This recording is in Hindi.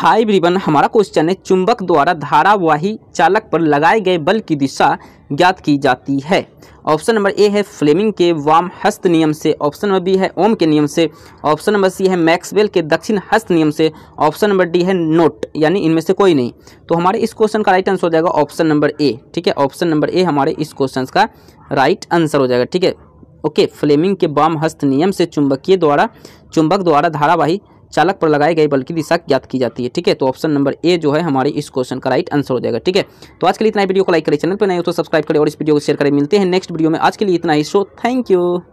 हाई ब्रिबन हमारा क्वेश्चन है चुंबक द्वारा धारावाही चालक पर लगाए गए बल की दिशा ज्ञात की जाती है ऑप्शन नंबर ए है फ्लेमिंग के वाम हस्त नियम से ऑप्शन नंबर बी है ओम के नियम से ऑप्शन नंबर सी है मैक्सवेल के दक्षिण हस्त नियम से ऑप्शन नंबर डी है नोट यानी इनमें से कोई नहीं तो हमारे इस क्वेश्चन का राइट आंसर हो जाएगा ऑप्शन नंबर ए ठीक है ऑप्शन नंबर ए हमारे इस क्वेश्चन का राइट आंसर हो जाएगा ठीक है ओके फ्लेमिंग के वाम हस्त नियम से चुंबकीय द्वारा चुंबक द्वारा धारावाही चालक पर लगाए गए बल की दिशा ज्ञात की जाती है ठीक है तो ऑप्शन नंबर ए जो है हमारे इस क्वेश्चन का राइट आंसर हो जाएगा ठीक है तो आज के लिए इतना वीडियो को लाइक करें चैनल पर नहीं हो तो सब्सक्राइब करें और इस वीडियो को शेयर करें मिलते हैं नेक्स्ट वीडियो में आज के लिए इतना ही सो थैंक यू